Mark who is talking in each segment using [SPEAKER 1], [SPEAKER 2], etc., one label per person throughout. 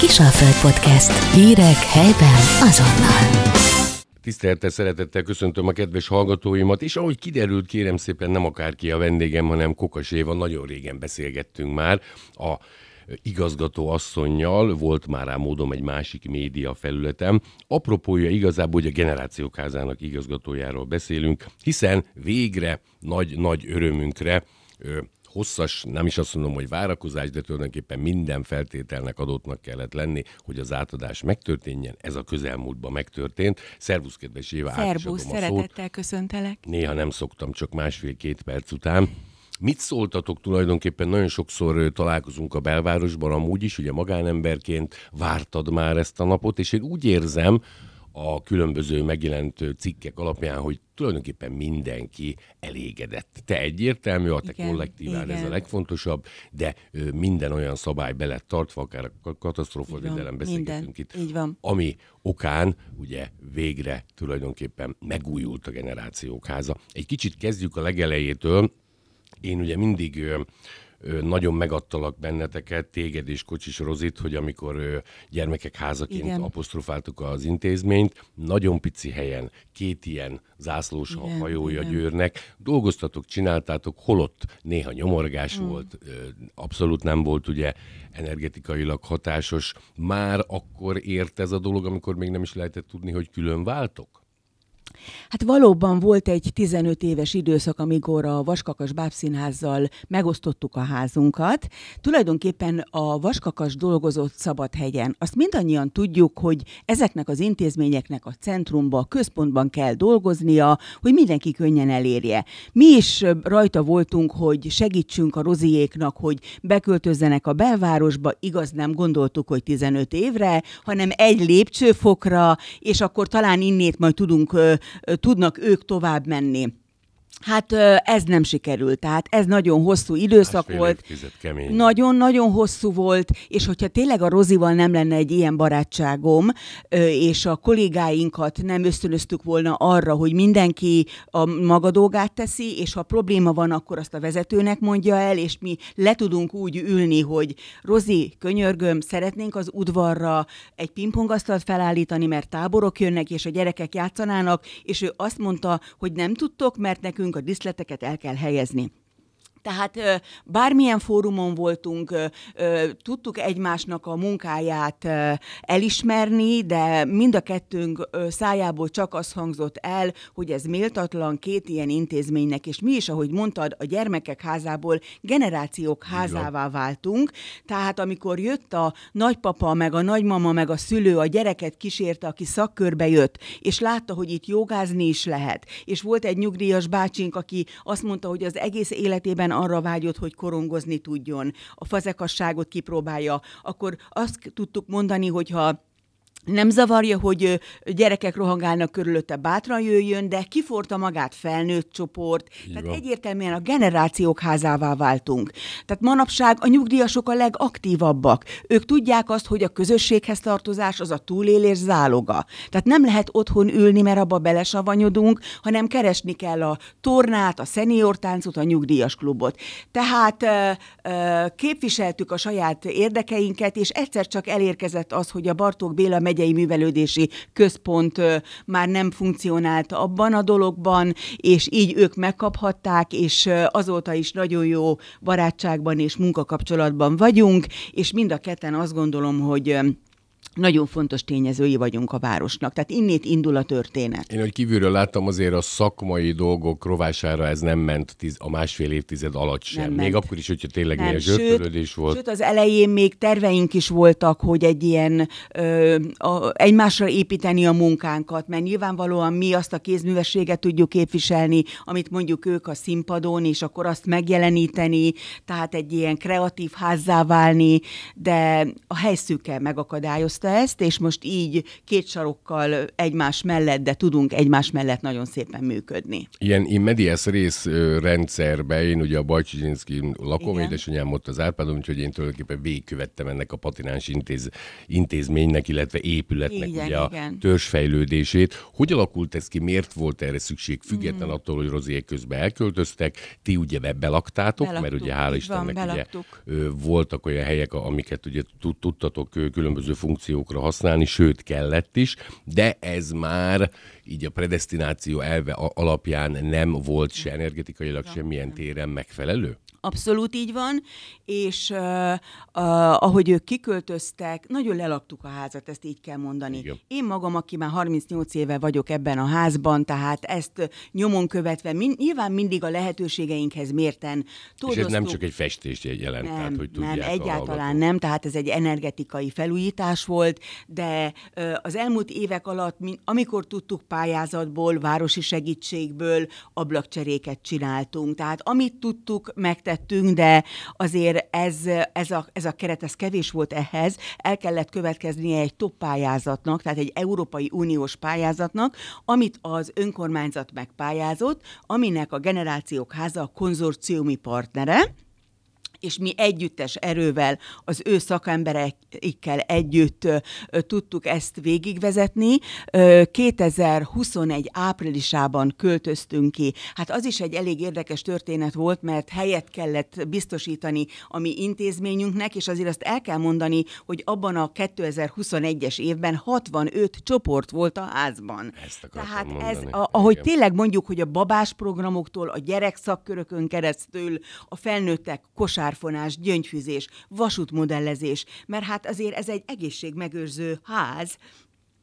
[SPEAKER 1] Kisalföld Podcast. Hírek helyben azonnal. Tisztelettel, szeretettel köszöntöm a kedves hallgatóimat, és ahogy kiderült, kérem szépen nem akárki a vendégem, hanem Kokas Éva, nagyon régen beszélgettünk már a igazgató asszonynal, volt már rá módom egy másik média felületem. Apropója igazából, hogy a Generációk Házának igazgatójáról beszélünk, hiszen végre nagy-nagy örömünkre hosszas, nem is azt mondom, hogy várakozás, de tulajdonképpen minden feltételnek adottnak kellett lenni, hogy az átadás megtörténjen. Ez a közelmúltban megtörtént. Szervusz, kedves Éva, Szervusz, szeretettel
[SPEAKER 2] köszöntelek.
[SPEAKER 1] Néha nem szoktam, csak másfél-két perc után. Mit szóltatok tulajdonképpen? Nagyon sokszor találkozunk a belvárosban, amúgy is, ugye magánemberként vártad már ezt a napot, és én úgy érzem, a különböző megjelent cikkek alapján, hogy tulajdonképpen mindenki elégedett. Te egyértelmű, a te kollektíván ez a legfontosabb, de minden olyan szabály be lett tartva, akár a védelem beszélgetünk itt, Így van. ami okán ugye végre tulajdonképpen megújult a generációk háza. Egy kicsit kezdjük a legelejétől. Én ugye mindig nagyon megadtalak benneteket, téged és Kocsis Rozit, hogy amikor gyermekek házaként Igen. apostrofáltuk az intézményt, nagyon pici helyen, két ilyen zászlós Igen, hajója Igen. Győrnek, dolgoztatok, csináltátok, holott néha nyomorgás hmm. volt, abszolút nem volt ugye energetikailag hatásos. Már akkor ért ez a dolog, amikor még nem is lehetett tudni, hogy külön váltok?
[SPEAKER 2] Hát valóban volt egy 15 éves időszak, amikor a Vaskakas Bábszínházzal megosztottuk a házunkat. Tulajdonképpen a Vaskakas dolgozott Szabadhegyen. Azt mindannyian tudjuk, hogy ezeknek az intézményeknek a centrumban, a központban kell dolgoznia, hogy mindenki könnyen elérje. Mi is rajta voltunk, hogy segítsünk a roziéknak, hogy beköltözzenek a belvárosba, igaz nem gondoltuk, hogy 15 évre, hanem egy lépcsőfokra, és akkor talán innét majd tudunk tudnak ők tovább menni. Hát ez nem sikerült, tehát ez nagyon hosszú időszak volt. Nagyon-nagyon hosszú volt, és hogyha tényleg a Rozival nem lenne egy ilyen barátságom, és a kollégáinkat nem ösztönöztük volna arra, hogy mindenki a maga dolgát teszi, és ha probléma van, akkor azt a vezetőnek mondja el, és mi le tudunk úgy ülni, hogy Rozi, könyörgöm, szeretnénk az udvarra egy pingpongasztalt felállítani, mert táborok jönnek, és a gyerekek játszanának, és ő azt mondta, hogy nem tudtok, mert nekünk nekünk a diszleteket el kell helyezni. Tehát bármilyen fórumon voltunk, tudtuk egymásnak a munkáját elismerni, de mind a kettőnk szájából csak az hangzott el, hogy ez méltatlan két ilyen intézménynek, és mi is, ahogy mondtad, a gyermekek házából generációk házává váltunk, tehát amikor jött a nagypapa, meg a nagymama, meg a szülő, a gyereket kísérte, aki szakkörbe jött, és látta, hogy itt jogázni is lehet, és volt egy nyugdíjas bácsink, aki azt mondta, hogy az egész életében arra vágyott, hogy korongozni tudjon, a fazekasságot kipróbálja, akkor azt tudtuk mondani, hogyha nem zavarja, hogy gyerekek rohangálnak körülötte, bátran jöjjön, de kiforta magát felnőtt csoport. Így Tehát van. egyértelműen a generációk házává váltunk. Tehát manapság a nyugdíjasok a legaktívabbak. Ők tudják azt, hogy a közösséghez tartozás az a túlélés záloga. Tehát nem lehet otthon ülni, mert abba belesavanyodunk, hanem keresni kell a tornát, a szeniortáncot, a nyugdíjas klubot. Tehát képviseltük a saját érdekeinket, és egyszer csak elérkezett az, hogy a Bartók Béla megy megyei művelődési központ már nem funkcionált abban a dologban, és így ők megkaphatták, és azóta is nagyon jó barátságban és munkakapcsolatban vagyunk, és mind a ketten azt gondolom, hogy nagyon fontos tényezői vagyunk a városnak. Tehát innét indul a történet.
[SPEAKER 1] Én, hogy kívülről láttam, azért a szakmai dolgok rovására ez nem ment tíz, a másfél évtized alatt sem. Nem még ment. akkor is, hogyha tényleg nem, ilyen zsörtörődés volt. Sőt,
[SPEAKER 2] az elején még terveink is voltak, hogy egy ilyen ö, a, egymásra építeni a munkánkat, mert nyilvánvalóan mi azt a kézművességet tudjuk képviselni, amit mondjuk ők a színpadon, és akkor azt megjeleníteni, tehát egy ilyen kreatív házzá válni, de a helyszűkkel megakadályozta hozta ezt, és most így két sarokkal egymás mellett, de tudunk egymás mellett nagyon szépen működni.
[SPEAKER 1] Ilyen in medias rész rendszerben, én ugye a Bajcsicsinszki lakom, Igen. édesanyám ott az Árpádon, úgyhogy én tulajdonképpen végigkövettem ennek a patináns intéz, intézménynek, illetve épületnek Igen, ugye Igen. a törzsfejlődését. Hogy alakult ez ki, miért volt erre szükség, független mm. attól, hogy Roziék közben elköltöztek, ti ugye belaktátok, belaktuk, mert ugye hála Istennek van, ugye, voltak olyan helyek, amiket ugye tudtatok különböző funkció akciókra használni, sőt kellett is, de ez már így a predestináció elve alapján nem volt se energetikailag, semmilyen téren megfelelő?
[SPEAKER 2] Abszolút így van, és uh, uh, ahogy ők kiköltöztek, nagyon lelaktuk a házat, ezt így kell mondani. Igen. Én magam, aki már 38 éve vagyok ebben a házban, tehát ezt nyomon követve, min, nyilván mindig a lehetőségeinkhez mérten tordoztuk. És ez nem csak
[SPEAKER 1] egy festést jelent, nem, tehát hogy tudják Nem, egyáltalán hallgató.
[SPEAKER 2] nem, tehát ez egy energetikai felújítás volt, de uh, az elmúlt évek alatt, min, amikor tudtuk pályázatból, városi segítségből ablakcseréket csináltunk, tehát amit tudtuk, megtettük tettünk, de azért ez, ez, a, ez a keret, ez kevés volt ehhez. El kellett következnie egy top pályázatnak, tehát egy Európai Uniós pályázatnak, amit az önkormányzat megpályázott, aminek a Generációk Háza a konzorciumi partnere, és mi együttes erővel az ő szakembereikkel együtt tudtuk ezt végigvezetni. 2021 áprilisában költöztünk ki. Hát az is egy elég érdekes történet volt, mert helyet kellett biztosítani a mi intézményünknek, és azért azt el kell mondani, hogy abban a 2021-es évben 65 csoport volt a házban. Ezt Tehát mondani. ez, a, ahogy Igen. tényleg mondjuk, hogy a babás programoktól, a gyerekszakkörökön keresztül, a felnőttek kosár vérfonás, gyöngyfűzés, vasútmodellezés, mert hát azért ez egy egészségmegőrző ház,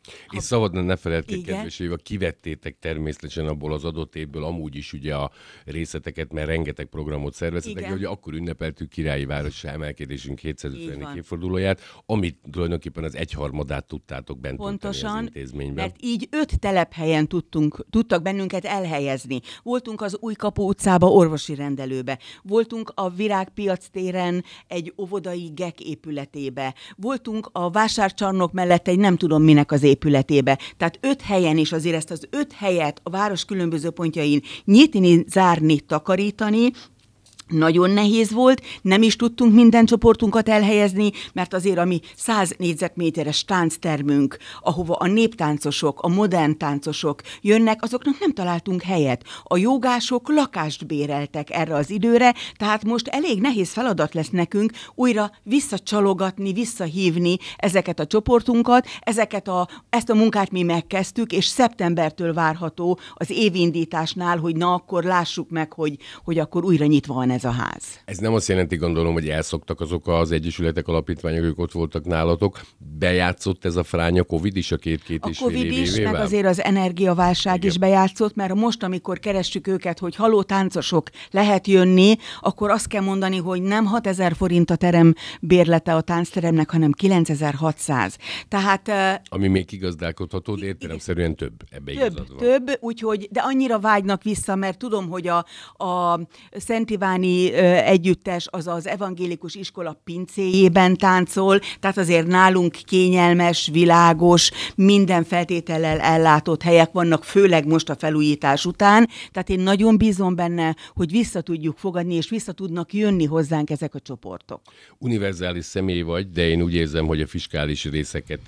[SPEAKER 1] ha... És szabadna ne felejtkék, kedves Éva, kivettétek természetesen abból az adott évből amúgy is ugye a részleteket, mert rengeteg programot szerveztetek, hogy akkor ünnepeltük királyi városi emelkedésünk 750. évfordulóját, amit tulajdonképpen az egyharmadát tudtátok bent Pontosan, az intézményben. mert
[SPEAKER 2] így öt telephelyen tudtunk, tudtak bennünket elhelyezni. Voltunk az Újkapó utcába, orvosi rendelőbe. Voltunk a Virágpiac téren egy óvodai gek épületébe. Voltunk a vásárcsarnok mellett egy nem tudom minek az épületébe. Tehát öt helyen, is azért ezt az öt helyet a város különböző pontjain nyitni, zárni, takarítani, nagyon nehéz volt, nem is tudtunk minden csoportunkat elhelyezni, mert azért a mi 100 négyzetméteres tánctermünk, ahova a néptáncosok, a modern táncosok jönnek, azoknak nem találtunk helyet. A jogások lakást béreltek erre az időre, tehát most elég nehéz feladat lesz nekünk újra visszacsalogatni, visszahívni ezeket a csoportunkat, ezeket a, ezt a munkát mi megkezdtük, és szeptembertől várható az évindításnál, hogy na akkor lássuk meg, hogy, hogy akkor újra nyitva van ez ez a
[SPEAKER 1] ház. Ez nem azt jelenti, gondolom, hogy elszoktak azok az egyesületek, alapítványok, ők ott voltak nálatok. Bejátszott ez a fránya COVID is a két-két A COVID is, évével. meg azért
[SPEAKER 2] az energiaválság Igen. is bejátszott, mert most, amikor keressük őket, hogy haló táncosok lehet jönni, akkor azt kell mondani, hogy nem 6000 forint a terem bérlete a táncteremnek, hanem 9600. Tehát...
[SPEAKER 1] Ami még kigazdálkodható, de értelemszerűen több. Ebbe több,
[SPEAKER 2] több, úgyhogy, de annyira vágynak vissza, mert tudom, hogy a, a Szent Iván ö, együttes az az evangélikus iskola pincéjében táncol, tehát azért nálunk kényelmes, világos, minden feltétellel ellátott helyek vannak, főleg most a felújítás után, tehát én nagyon bízom benne, hogy vissza tudjuk fogadni, és vissza tudnak jönni hozzánk ezek a csoportok.
[SPEAKER 1] Univerzális személy vagy, de én úgy érzem, hogy a fiskális részeket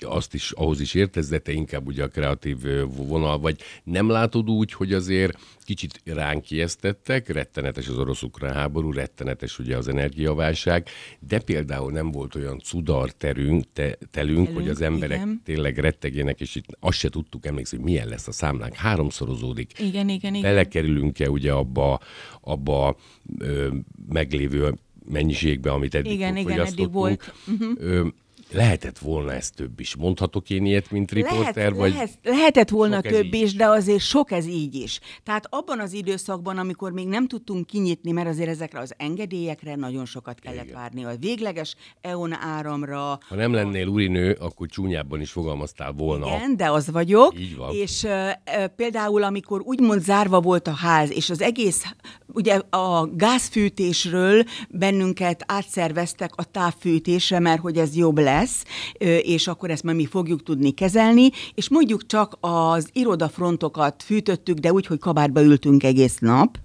[SPEAKER 1] azt is, ahhoz is értesz, inkább ugye a kreatív vonal vagy. Nem látod úgy, hogy azért kicsit ránk kiesztettek, rettenetes az orosz-ukrán háború, rettenetes ugye az energiaválság, de például nem volt olyan cudar terünk, te, telünk, telünk, hogy az emberek igen. tényleg rettegjenek, és itt azt se tudtuk, emlékszni, hogy milyen lesz a számlánk, háromszorozódik.
[SPEAKER 2] Igen, igen, igen.
[SPEAKER 1] Belekerülünk-e ugye abba, abba ö, meglévő mennyiségbe, amit eddig igen, igen, eddig volt. Uh-huh. Ö, Lehetett volna ez több is. Mondhatok én ilyet, mint riporter? Lehet, vagy lehet,
[SPEAKER 2] lehetett volna több is, de azért sok ez így is. Tehát abban az időszakban, amikor még nem tudtunk kinyitni, mert azért ezekre az engedélyekre nagyon sokat kellett Igen. várni. A végleges EON áramra...
[SPEAKER 1] Ha nem a... lennél akkor csúnyában is fogalmaztál volna. Igen, de az vagyok. Így van.
[SPEAKER 2] És uh, uh, például, amikor úgymond zárva volt a ház, és az egész, ugye a gázfűtésről bennünket átszerveztek a távfűtésre, mert hogy ez jobb lesz, lesz, és akkor ezt majd mi fogjuk tudni kezelni, és mondjuk csak az irodafrontokat fűtöttük, de úgy, hogy kabátba ültünk egész nap,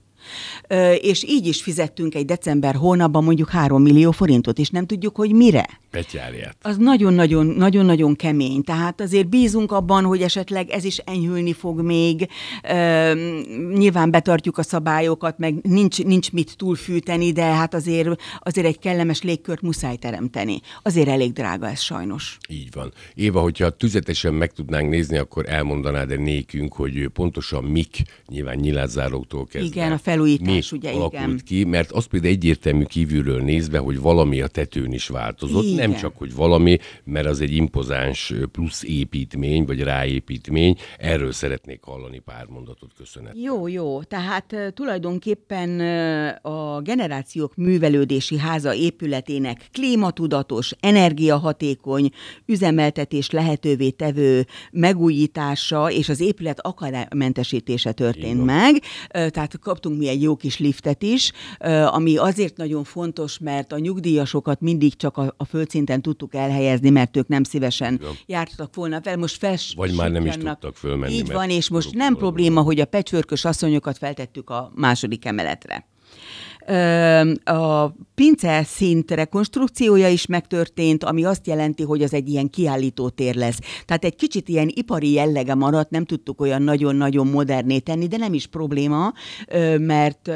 [SPEAKER 2] és így is fizettünk egy december hónapban mondjuk 3 millió forintot, és nem tudjuk, hogy mire
[SPEAKER 1] petyáját.
[SPEAKER 2] Az nagyon-nagyon, nagyon-nagyon kemény. Tehát azért bízunk abban, hogy esetleg ez is enyhülni fog még. Ö, nyilván betartjuk a szabályokat, meg nincs, nincs mit túlfűteni, de hát azért, azért egy kellemes légkört muszáj teremteni. Azért elég drága ez
[SPEAKER 1] sajnos. Így van. Éva, hogyha tüzetesen meg tudnánk nézni, akkor elmondanád de nékünk, hogy pontosan mik, nyilván nyilázáróktól kezdve. Igen, a felújítás, mi ugye, alakult igen. ki, mert az például egyértelmű kívülről nézve, hogy valami a tetőn is változott. Így nem Igen. csak, hogy valami, mert az egy impozáns plusz építmény, vagy ráépítmény. Erről szeretnék hallani pár mondatot, köszönet.
[SPEAKER 2] Jó, jó. Tehát tulajdonképpen a Generációk Művelődési Háza épületének klímatudatos, energiahatékony, üzemeltetés lehetővé tevő megújítása és az épület akadálymentesítése történt Igen. meg. Tehát kaptunk mi egy jó kis liftet is, ami azért nagyon fontos, mert a nyugdíjasokat mindig csak a, a föld szinten tudtuk elhelyezni, mert ők nem szívesen ja. jártak volna fel Most fest. Vagy már nem is tudtak fölmenni. Így van, és most nem probléma, hogy a pecsőrkös asszonyokat feltettük a második emeletre. A pince szint rekonstrukciója is megtörtént, ami azt jelenti, hogy az egy ilyen kiállító tér lesz. Tehát egy kicsit ilyen ipari jellege maradt, nem tudtuk olyan nagyon-nagyon moderné tenni, de nem is probléma, mert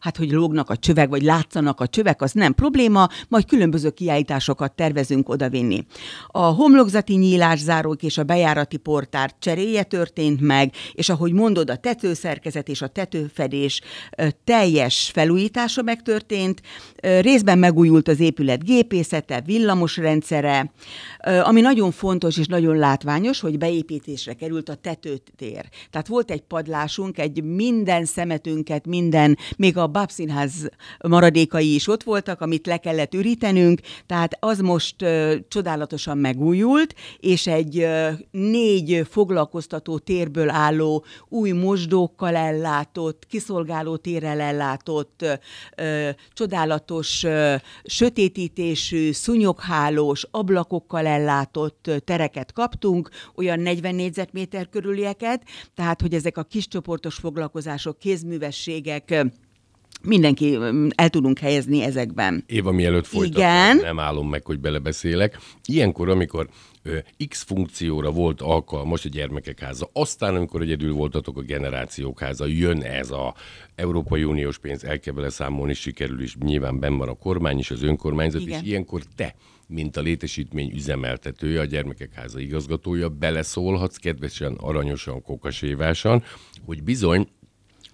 [SPEAKER 2] hát, hogy lógnak a csövek, vagy látszanak a csövek, az nem probléma, majd különböző kiállításokat tervezünk odavinni. A homlokzati nyílászárók és a bejárati portár cseréje történt meg, és ahogy mondod, a tetőszerkezet és a tetőfedés teljes felújítás, felújítása megtörtént, részben megújult az épület gépészete, villamos rendszere, ami nagyon fontos és nagyon látványos, hogy beépítésre került a tetőtér. Tehát volt egy padlásunk, egy minden szemetünket, minden, még a Babszínház maradékai is ott voltak, amit le kellett ürítenünk, tehát az most csodálatosan megújult, és egy négy foglalkoztató térből álló, új mosdókkal ellátott, kiszolgáló térrel ellátott, ö, csodálatos ö, sötétítésű, szunyoghálós ablakokkal ellátott tereket kaptunk, olyan 40 négyzetméter körülieket, tehát hogy ezek a kis csoportos foglalkozások, kézművességek,
[SPEAKER 1] mindenki el tudunk helyezni ezekben. Éva, mielőtt folytatom, Igen. nem állom meg, hogy belebeszélek. Ilyenkor, amikor X funkcióra volt alkalmas a gyermekek háza. Aztán, amikor egyedül voltatok a generációk háza, jön ez a Európai Uniós pénz, el kell vele számolni, sikerül is. Nyilván benn van a kormány és az önkormányzat, Igen. és ilyenkor te mint a létesítmény üzemeltetője, a gyermekek háza igazgatója, beleszólhatsz kedvesen, aranyosan, kokasévásan, hogy bizony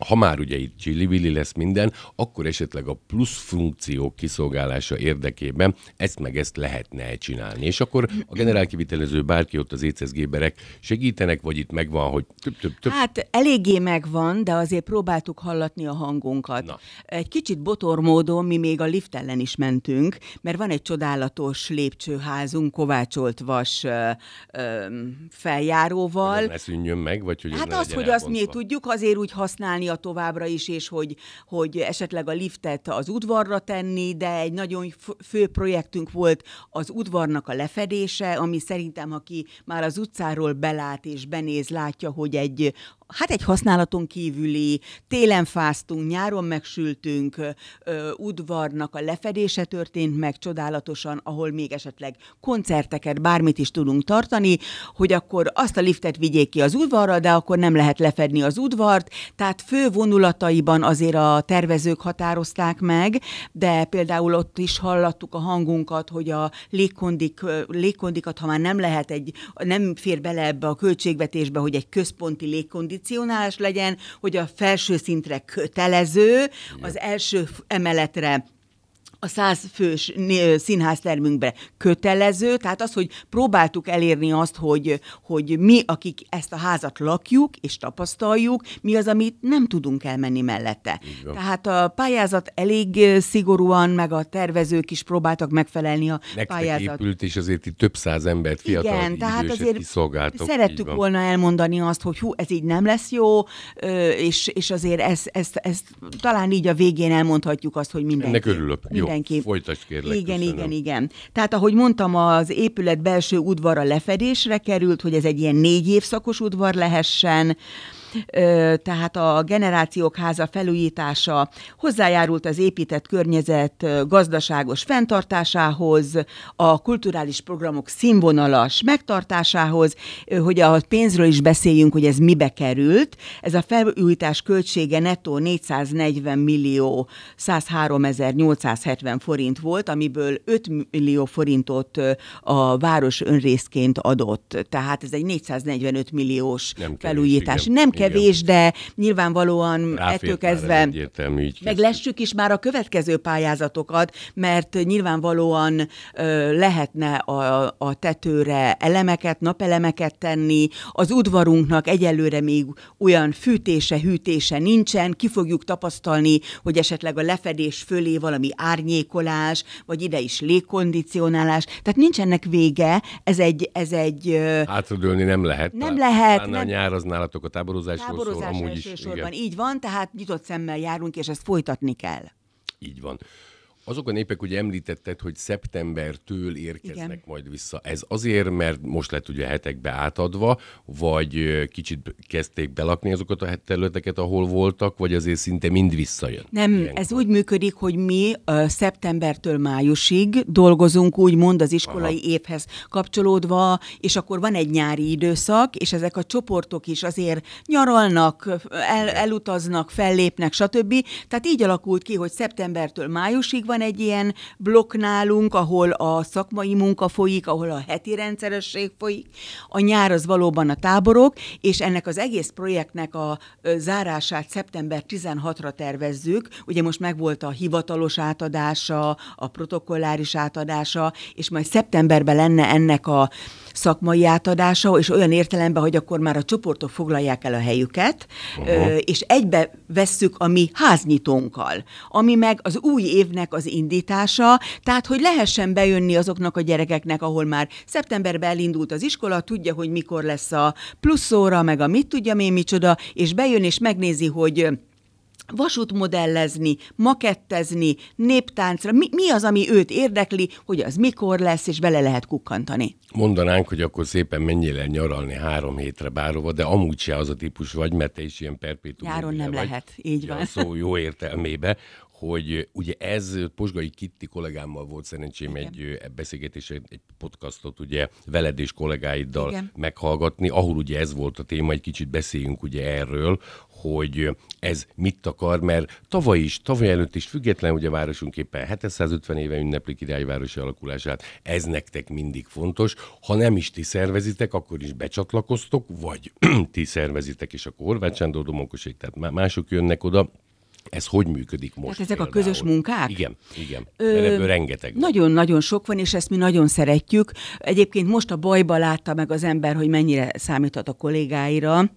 [SPEAKER 1] ha már ugye itt csillibili lesz minden, akkor esetleg a plusz funkciók kiszolgálása érdekében ezt meg ezt lehetne csinálni. És akkor a generálkivitelező bárki ott az ECSG berek segítenek, vagy itt megvan, hogy több, több, több. Hát
[SPEAKER 2] eléggé megvan, de azért próbáltuk hallatni a hangunkat. Na. Egy kicsit botor módon mi még a lift ellen is mentünk, mert van egy csodálatos lépcsőházunk kovácsolt vas ö, ö, feljáróval. ne
[SPEAKER 1] szűnjön meg, vagy hogy Hát az, hogy azt mi
[SPEAKER 2] tudjuk, azért úgy használni a továbbra is, és hogy, hogy esetleg a liftet az udvarra tenni, de egy nagyon fő projektünk volt az udvarnak a lefedése, ami szerintem, aki már az utcáról belát és benéz, látja, hogy egy hát egy használaton kívüli, télen fáztunk, nyáron megsültünk, ö, udvarnak a lefedése történt meg csodálatosan, ahol még esetleg koncerteket, bármit is tudunk tartani, hogy akkor azt a liftet vigyék ki az udvarra, de akkor nem lehet lefedni az udvart, tehát fő vonulataiban azért a tervezők határozták meg, de például ott is hallattuk a hangunkat, hogy a légkondik, légkondikat, ha már nem lehet egy, nem fér bele ebbe a költségvetésbe, hogy egy központi légkondik pozicionálás legyen, hogy a felső szintre kötelező, az első emeletre a száz fős színháztermünkbe kötelező, tehát az, hogy próbáltuk elérni azt, hogy, hogy mi, akik ezt a házat lakjuk és tapasztaljuk, mi az, amit nem tudunk elmenni mellette. Igen. Tehát a pályázat elég szigorúan, meg a tervezők is próbáltak megfelelni a Nektek pályázat.
[SPEAKER 1] épült, és azért itt több száz embert, fiatal, Igen, tehát azért kiszolgáltok. Szerettük volna
[SPEAKER 2] elmondani azt, hogy hú, ez így nem lesz jó, és, és azért ezt, ezt, ezt talán így a végén elmondhatjuk azt, hogy mindenki. Ennek örülök. Jó mindenki.
[SPEAKER 1] Folytasd kérlek. Igen, köszönöm. igen,
[SPEAKER 2] igen. Tehát ahogy mondtam, az épület belső udvara lefedésre került, hogy ez egy ilyen négy évszakos udvar lehessen, tehát a generációk háza felújítása hozzájárult az épített környezet gazdaságos fenntartásához, a kulturális programok színvonalas megtartásához, hogy a pénzről is beszéljünk, hogy ez mibe került. Ez a felújítás költsége nettó 440 millió 103 870 forint volt, amiből 5 millió forintot a város önrészként adott. Tehát ez egy 445 milliós nem felújítás. Kevés, Nem kevés, de nyilvánvalóan Ráfért ettől kezdve meglessük is már a következő pályázatokat, mert nyilvánvalóan ö, lehetne a, a tetőre elemeket, napelemeket tenni, az udvarunknak egyelőre még olyan fűtése, hűtése nincsen, ki fogjuk tapasztalni, hogy esetleg a lefedés fölé valami árnyékolás, vagy ide is légkondicionálás, tehát nincsenek vége, ez egy... Ez egy
[SPEAKER 1] Hátradőlni nem lehet. Nem lehet. Nem. A nyár az nálatok a táborozás táborozásról táborozás szól amúgy is. Igen. Így
[SPEAKER 2] van, tehát nyitott szemmel járunk, és ezt folytatni kell.
[SPEAKER 1] Így van. Azok a népek, ugye említetted, hogy szeptembertől érkeznek Igen. majd vissza. Ez azért, mert most lett ugye hetekbe átadva, vagy kicsit kezdték belakni azokat a területeket, ahol voltak, vagy azért szinte mind visszajön?
[SPEAKER 2] Nem, ilyenkor. ez úgy működik, hogy mi uh, szeptembertől májusig dolgozunk úgymond az iskolai Aha. évhez kapcsolódva, és akkor van egy nyári időszak, és ezek a csoportok is azért nyaralnak, el, elutaznak, fellépnek, stb. Tehát így alakult ki, hogy szeptembertől májusig van egy ilyen blokk nálunk, ahol a szakmai munka folyik, ahol a heti rendszeresség folyik, a nyár az valóban a táborok, és ennek az egész projektnek a zárását szeptember 16-ra tervezzük. Ugye most megvolt a hivatalos átadása, a protokolláris átadása, és majd szeptemberben lenne ennek a szakmai átadása, és olyan értelemben, hogy akkor már a csoportok foglalják el a helyüket, Aha. és egybe vesszük a mi háznyitónkkal, ami meg az új évnek az indítása, tehát hogy lehessen bejönni azoknak a gyerekeknek, ahol már szeptemberben elindult az iskola, tudja, hogy mikor lesz a plusz óra, meg a mit tudja én micsoda, és bejön és megnézi, hogy vasútmodellezni, makettezni, néptáncra, mi, mi az, ami őt érdekli, hogy az mikor lesz, és bele lehet kukkantani.
[SPEAKER 1] Mondanánk, hogy akkor szépen menjél el nyaralni három hétre bárhova, de amúgy se az a típus vagy, mert te is ilyen perpétum. Nyáron nem vagy, lehet, így van. szó jó értelmébe, hogy ugye ez Posgai Kitti kollégámmal volt szerencsém Igen. egy e beszélgetés, egy podcastot ugye veled és kollégáiddal Igen. meghallgatni, ahol ugye ez volt a téma, egy kicsit beszéljünk ugye erről, hogy ez mit akar, mert tavaly is, tavaly előtt is független, ugye a városunk éppen 750 éve ünnepli királyvárosi alakulását, ez nektek mindig fontos. Ha nem is ti szervezitek, akkor is becsatlakoztok, vagy ti szervezitek, és akkor Horváth Sándor Domonkos, tehát mások jönnek oda, ez hogy működik most? Tehát ezek
[SPEAKER 2] például? a közös munkák? Igen,
[SPEAKER 1] igen. Ö, ebből rengeteg.
[SPEAKER 2] Nagyon-nagyon sok van, és ezt mi nagyon szeretjük. Egyébként most a bajba látta meg az ember, hogy mennyire számíthat a kollégáira,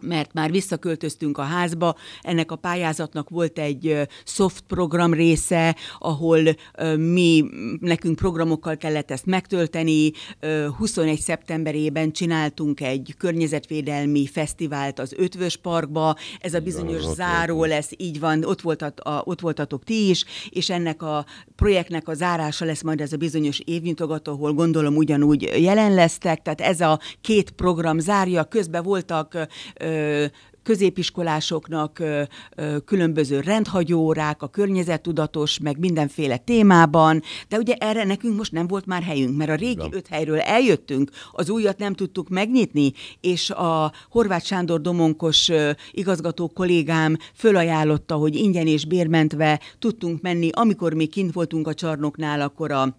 [SPEAKER 2] mert már visszaköltöztünk a házba, ennek a pályázatnak volt egy soft program része, ahol mi, nekünk programokkal kellett ezt megtölteni, 21 szeptemberében csináltunk egy környezetvédelmi fesztivált az Ötvös Parkba, ez a bizonyos Igen, záró lesz, így van, ott, voltat, a, ott voltatok ti is, és ennek a projektnek a zárása lesz majd ez a bizonyos évnyitogató, ahol gondolom ugyanúgy jelen lesztek, tehát ez a két program zárja, közben voltak középiskolásoknak különböző rendhagyórák, a környezettudatos, meg mindenféle témában, de ugye erre nekünk most nem volt már helyünk, mert a régi Igen. öt helyről eljöttünk, az újat nem tudtuk megnyitni, és a Horváth Sándor Domonkos igazgató kollégám fölajánlotta, hogy ingyen és bérmentve tudtunk menni, amikor még kint voltunk a csarnoknál, akkor a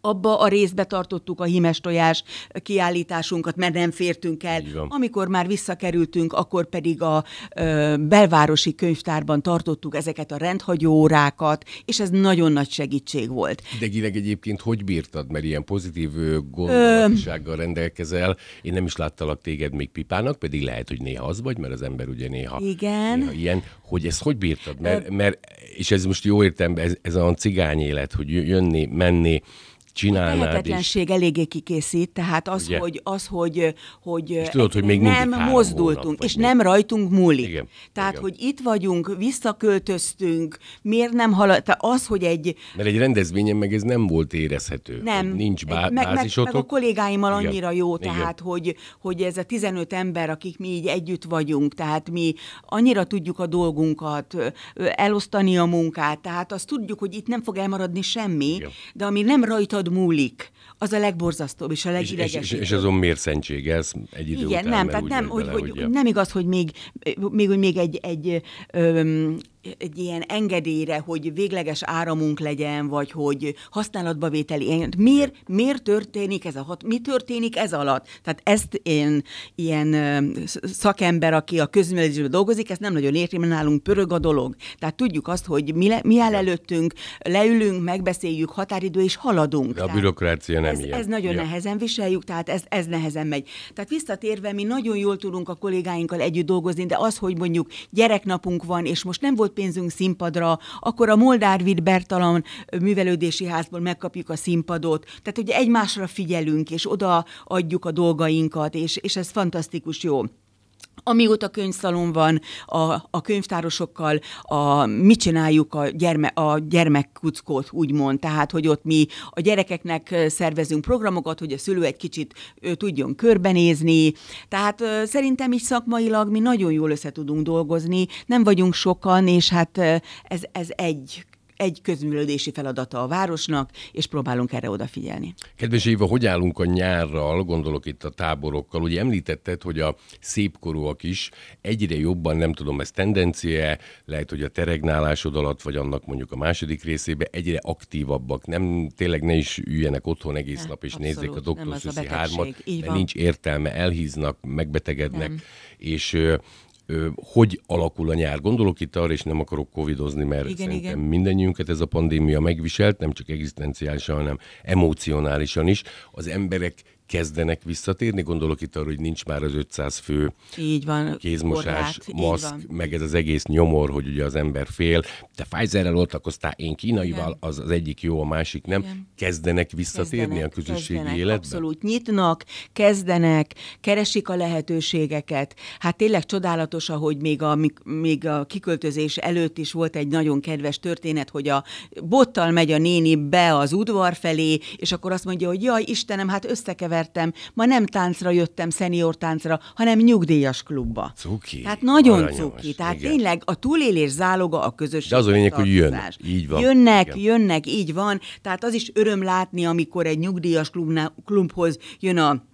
[SPEAKER 2] abba a részbe tartottuk a hímes tojás kiállításunkat, mert nem fértünk el. Amikor már visszakerültünk, akkor pedig a ö, belvárosi könyvtárban tartottuk ezeket a rendhagyó órákat,
[SPEAKER 1] és ez nagyon nagy segítség volt. Idegileg egyébként hogy bírtad, mert ilyen pozitív gondolatisággal ö... rendelkezel. Én nem is láttalak téged még pipának, pedig lehet, hogy néha az vagy, mert az ember ugye néha,
[SPEAKER 2] Igen. néha
[SPEAKER 1] ilyen hogy ezt hogy bírtad? Mert, mert és ez most jó értem, ez, ez a cigány élet, hogy jönni, menni, csinálnád. A tehetetlenség
[SPEAKER 2] eléggé kikészít, tehát az, Ugye? hogy, az, hogy, hogy, és tudod, hogy még nem mozdultunk, hónap, és még. nem rajtunk
[SPEAKER 1] múlik. Igen. Tehát, Igen. hogy itt vagyunk,
[SPEAKER 2] visszaköltöztünk, miért nem halad, tehát
[SPEAKER 1] az, hogy egy... Mert egy rendezvényen meg ez nem volt érezhető. Nem. Nincs bá- meg, meg, meg a
[SPEAKER 2] kollégáimmal Igen. annyira jó, Igen. tehát, hogy, hogy ez a 15 ember, akik mi így együtt vagyunk, tehát mi annyira tudjuk a dolgunkat, elosztani a munkát, tehát azt tudjuk, hogy itt nem fog elmaradni semmi, Igen. de ami nem rajtad rajtad múlik. Az a legborzasztóbb és a legidegesítőbb. És, és, és azon
[SPEAKER 1] miért szentség ez egy idő Igen, után? Igen, nem, tehát nem, hogy, vele, hogy, hogy,
[SPEAKER 2] nem igaz, hogy még, még, még egy, egy öm, egy ilyen engedélyre, hogy végleges áramunk legyen, vagy hogy használatba vételi. Miért, miért történik ez a hat? Mi történik ez alatt? Tehát ezt én ilyen szakember, aki a közművelésben dolgozik, ezt nem nagyon érti, mert nálunk pörög a dolog. Tehát tudjuk azt, hogy mi, le, mi áll előttünk, leülünk, megbeszéljük határidő, és haladunk. De a bürokrácia nem ez, ilyen. Ez nagyon ja. nehezen viseljük, tehát ez, ez nehezen megy. Tehát visszatérve, mi nagyon jól tudunk a kollégáinkkal együtt dolgozni, de az, hogy mondjuk gyereknapunk van, és most nem volt volt pénzünk színpadra, akkor a Moldárvid Bertalan művelődési házból megkapjuk a színpadot. Tehát, hogy egymásra figyelünk, és oda adjuk a dolgainkat, és, és ez fantasztikus jó. Amióta könyvszalon van a, a könyvtárosokkal, a, mi csináljuk a, gyerme, a gyermekkuckót, úgymond, tehát, hogy ott mi a gyerekeknek szervezünk programokat, hogy a szülő egy kicsit ő, tudjon körbenézni, tehát ö, szerintem így szakmailag mi nagyon jól össze tudunk dolgozni, nem vagyunk sokan, és hát ö, ez, ez egy egy közművelődési feladata a városnak, és próbálunk erre odafigyelni.
[SPEAKER 1] Kedves Éva, hogy állunk a nyárral, gondolok itt a táborokkal? Ugye említetted, hogy a szépkorúak is egyre jobban, nem tudom, ez tendencia, lehet, hogy a teregnálásod alatt, vagy annak mondjuk a második részébe egyre aktívabbak. Nem, tényleg ne is üljenek otthon egész ne, nap, és abszolút, nézzék a doktor Szuszi hármat, mert nincs értelme, elhíznak, megbetegednek, nem. és hogy alakul a nyár. Gondolok itt arra, és nem akarok covidozni, mert igen, szerintem igen. mindennyiunket ez a pandémia megviselt, nem csak egzisztenciálisan, hanem emocionálisan is. Az emberek kezdenek visszatérni? Gondolok itt arra, hogy nincs már az 500 fő
[SPEAKER 2] így van, kézmosás, korlát, maszk, így van.
[SPEAKER 1] meg ez az egész nyomor, hogy ugye az ember fél. Te Pfizerrel oltakoztál, én kínaival, Igen. az az egyik jó, a másik nem. Igen. Kezdenek visszatérni kezdenek, a közösségi kezdenek, életbe? Abszolút
[SPEAKER 2] nyitnak, kezdenek, keresik a lehetőségeket. Hát tényleg csodálatos, ahogy még a, még a kiköltözés előtt is volt egy nagyon kedves történet, hogy a bottal megy a néni be az udvar felé, és akkor azt mondja, hogy jaj, Istenem, hát összekever kevertem, ma nem táncra jöttem, szenior táncra, hanem nyugdíjas klubba. Cuki. Tehát nagyon aranyos, cuki. Tehát igen. tényleg a túlélés záloga a közösség. De az a lényeg, hogy jön.
[SPEAKER 1] Így van. Jönnek,
[SPEAKER 2] igen. jönnek, így van. Tehát az is öröm látni, amikor egy nyugdíjas klubnál, klubhoz jön a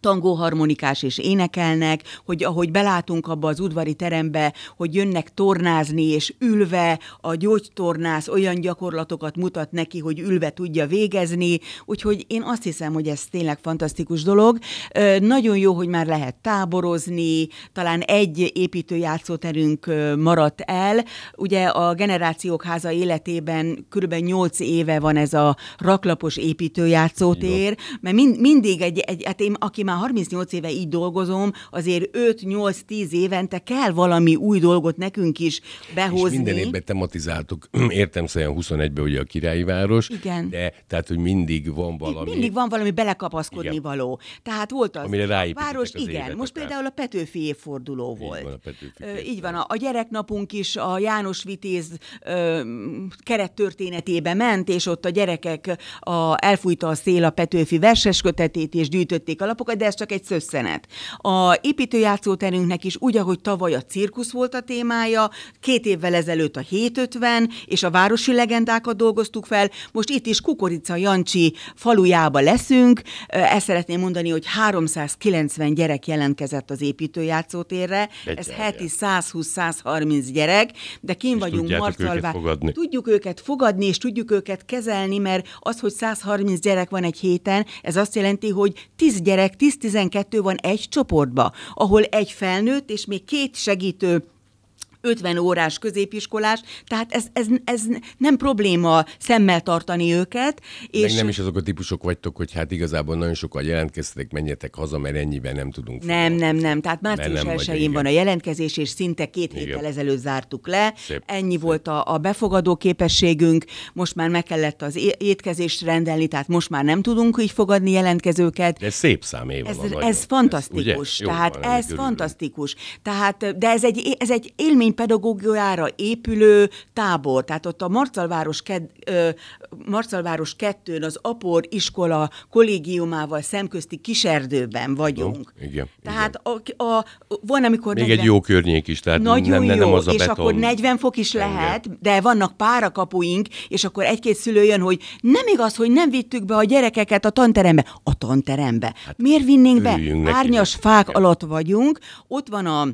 [SPEAKER 2] tangóharmonikás és énekelnek, hogy ahogy belátunk abba az udvari terembe, hogy jönnek tornázni, és ülve a gyógytornász olyan gyakorlatokat mutat neki, hogy ülve tudja végezni, úgyhogy én azt hiszem, hogy ez tényleg fantasztikus dolog. Nagyon jó, hogy már lehet táborozni, talán egy építőjátszóterünk maradt el. Ugye a Generációk Háza életében kb. 8 éve van ez a raklapos építőjátszótér, mert mind, mindig egy, egy, hát én, aki már 38 éve így dolgozom, azért 5-8-10 évente kell valami új dolgot nekünk is behozni. És minden évben
[SPEAKER 1] tematizáltuk, értem szerint 21-ben ugye a királyi város, Igen. de tehát, hogy mindig van valami. Mindig
[SPEAKER 2] van valami belekapaszkodni igen. való. Tehát volt az Amire a város, az igen. Évet, most akár. például a Petőfi évforduló így volt. Van a Petőfi ö, így van, a, a gyereknapunk is a János Vitéz ö, kerettörténetébe ment, és ott a gyerekek a, elfújta a szél a Petőfi verseskötetét, és gyűjtötték a lapokat, sokat, de ez csak egy szösszenet. A építőjátszóterünknek is úgy, ahogy tavaly a cirkusz volt a témája, két évvel ezelőtt a 750, és a városi legendákat dolgoztuk fel, most itt is Kukorica Jancsi falujába leszünk. Ezt szeretném mondani, hogy 390 gyerek jelentkezett az építőjátszótérre, Egy ez heti 120-130 gyerek, de kim vagyunk Marcalvá. tudjuk őket fogadni, és tudjuk őket kezelni, mert az, hogy 130 gyerek van egy héten, ez azt jelenti, hogy 10 gyerek 10-12 van egy csoportba, ahol egy felnőtt és még két segítő 50 órás középiskolás, tehát ez, ez, ez nem probléma szemmel tartani őket. És... Meg nem is
[SPEAKER 1] azok a típusok vagytok, hogy hát igazából nagyon sokan jelentkeztek, menjetek haza, mert ennyiben nem tudunk.
[SPEAKER 2] Fogni. Nem, nem, nem. Tehát március 1 van a jelentkezés, és szinte két igen. héttel ezelőtt zártuk le. Szép. Ennyi volt a, a befogadó képességünk, most már meg kellett az étkezést rendelni, tehát most már nem tudunk így fogadni jelentkezőket.
[SPEAKER 1] De ez szép szám ez, ez
[SPEAKER 2] fantasztikus. Ez, ugye? Tehát van, ez fantasztikus. Tehát, de ez egy, ez egy élmény pedagógiára épülő tábor. Tehát ott a Marcalváros, ked, ö, Marcalváros 2-n az Apor iskola kollégiumával szemközti kiserdőben vagyunk. No, igen. Tehát igen. A, a, van, amikor... Még 40... egy jó környék
[SPEAKER 1] is, tehát Nagyon nem, nem, jó, az a és beton. akkor 40
[SPEAKER 2] fok is lehet, engem. de vannak párakapuink, és akkor egy-két szülő jön, hogy nem igaz, hogy nem vittük be a gyerekeket a tanterembe. A tanterembe. Hát Miért vinnénk be? Árnyas neki. fák igen. alatt vagyunk, ott van a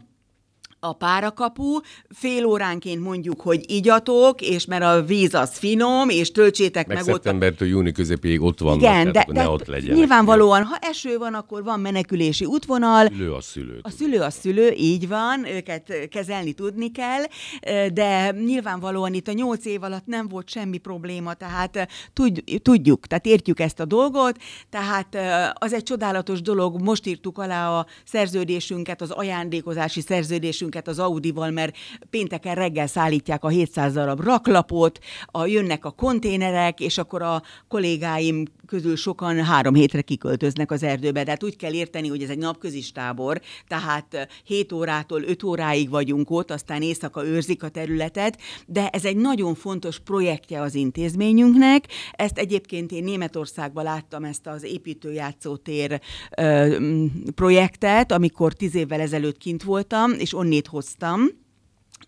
[SPEAKER 2] a párakapu, fél óránként mondjuk, hogy igyatok, és mert a víz az finom, és töltsétek meg, meg ott.
[SPEAKER 1] szeptembertől júni közepéig ott van. Igen, de, de ne ott legyen.
[SPEAKER 2] Nyilvánvalóan, ha eső van, akkor van menekülési útvonal. A szülő a szülő. A szülő a szülő, így van, őket kezelni tudni kell, de nyilvánvalóan itt a nyolc év alatt nem volt semmi probléma, tehát eh, tudjuk, tehát értjük ezt a dolgot, tehát eh, az egy csodálatos dolog, most írtuk alá a szerződésünket, az ajándékozási szerződésünket, kezünket az Audival, mert pénteken reggel szállítják a 700 darab raklapot, a, jönnek a konténerek, és akkor a kollégáim közül sokan három hétre kiköltöznek az erdőbe. De hát úgy kell érteni, hogy ez egy napközis tábor, tehát 7 eh, órától 5 óráig vagyunk ott, aztán éjszaka őrzik a területet, de ez egy nagyon fontos projektje az intézményünknek. Ezt egyébként én Németországban láttam ezt az építőjátszótér ö, eh, projektet, amikor tíz évvel ezelőtt kint voltam, és onnét zenét hoztam,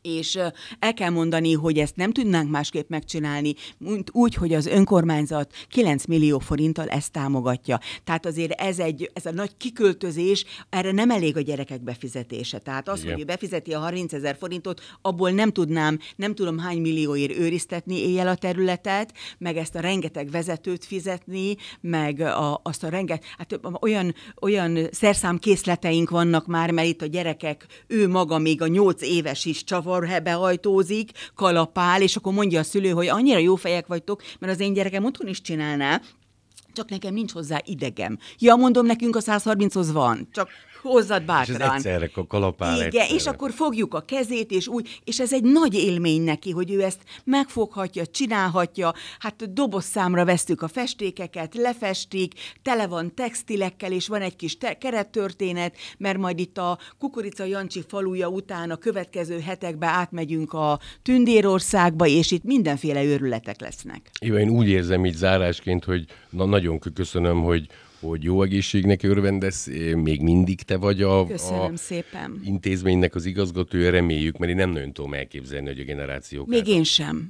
[SPEAKER 2] és el kell mondani, hogy ezt nem tudnánk másképp megcsinálni, mint úgy, hogy az önkormányzat 9 millió forinttal ezt támogatja. Tehát azért ez, egy, ez a nagy kiköltözés, erre nem elég a gyerekek befizetése. Tehát az, Igen. hogy befizeti a 30 ezer forintot, abból nem tudnám, nem tudom hány millióért őriztetni éjjel a területet, meg ezt a rengeteg vezetőt fizetni, meg a, azt a rengeteg, hát olyan, olyan szerszámkészleteink vannak már, mert itt a gyerekek, ő maga még a 8 éves is csak falra behajtózik, kalapál, és akkor mondja a szülő, hogy annyira jó fejek vagytok, mert az én gyerekem otthon is csinálná, csak nekem nincs hozzá idegem. Ja, mondom, nekünk a 130-hoz van, csak hozzad bátran. És ez egyszerre
[SPEAKER 1] kalapál Igen, egyszerre.
[SPEAKER 2] és akkor fogjuk a kezét, és úgy, és ez egy nagy élmény neki, hogy ő ezt megfoghatja, csinálhatja, hát dobozszámra vesztük a festékeket, lefestik, tele van textilekkel, és van egy kis te- kerettörténet, mert majd itt a Kukorica Jancsi faluja után a következő hetekben átmegyünk a Tündérországba, és itt mindenféle őrületek lesznek.
[SPEAKER 1] Jó, én úgy érzem így zárásként, hogy na, nagyon köszönöm, hogy hogy jó egészségnek örvendesz, eh, még mindig te vagy a, Köszönöm a
[SPEAKER 2] szépen.
[SPEAKER 1] intézménynek az igazgatója, reméljük, mert én nem nagyon tudom elképzelni, hogy a generációk. Még én sem.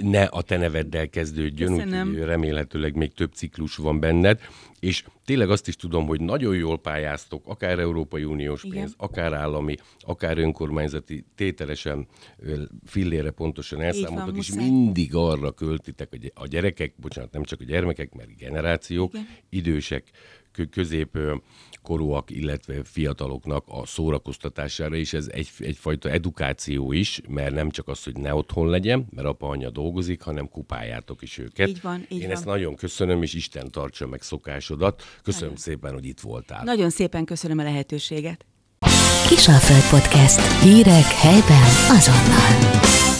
[SPEAKER 1] Ne a te neveddel kezdődjön, Köszönöm. úgyhogy remélhetőleg még több ciklus van benned és tényleg azt is tudom, hogy nagyon jól pályáztok, akár Európai Uniós pénz, Igen. akár állami, akár önkormányzati, tételesen fillére pontosan elszámoltak, és mindig arra költitek, hogy a gyerekek, bocsánat, nem csak a gyermekek, mert generációk, Igen. idősek középkorúak, illetve fiataloknak a szórakoztatására, és ez egy, egyfajta edukáció is, mert nem csak az, hogy ne otthon legyen, mert apa, anya dolgozik, hanem kupáljátok is őket. Így van, így Én van. ezt nagyon köszönöm, és Isten tartsa meg szokásodat. Köszönöm nagyon. szépen, hogy itt voltál. Nagyon
[SPEAKER 2] szépen köszönöm a lehetőséget.
[SPEAKER 1] Kisalföld Podcast. Hírek helyben azonnal.